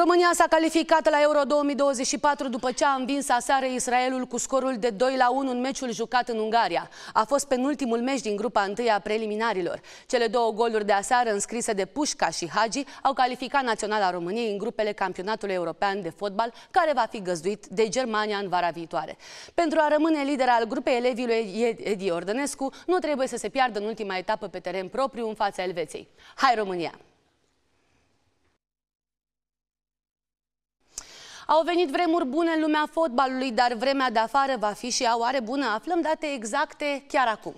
România s-a calificat la Euro 2024 după ce a învins aseară Israelul cu scorul de 2 la 1 în meciul jucat în Ungaria. A fost penultimul meci din grupa 1 a preliminarilor. Cele două goluri de aseară înscrise de Pușca și Hagi au calificat Naționala României în grupele Campionatului European de Fotbal, care va fi găzduit de Germania în vara viitoare. Pentru a rămâne lider al grupei elevilor Edi Ordănescu, nu trebuie să se piardă în ultima etapă pe teren propriu în fața Elveției. Hai România! Au venit vremuri bune în lumea fotbalului, dar vremea de afară va fi și ea oare bună? Aflăm date exacte chiar acum.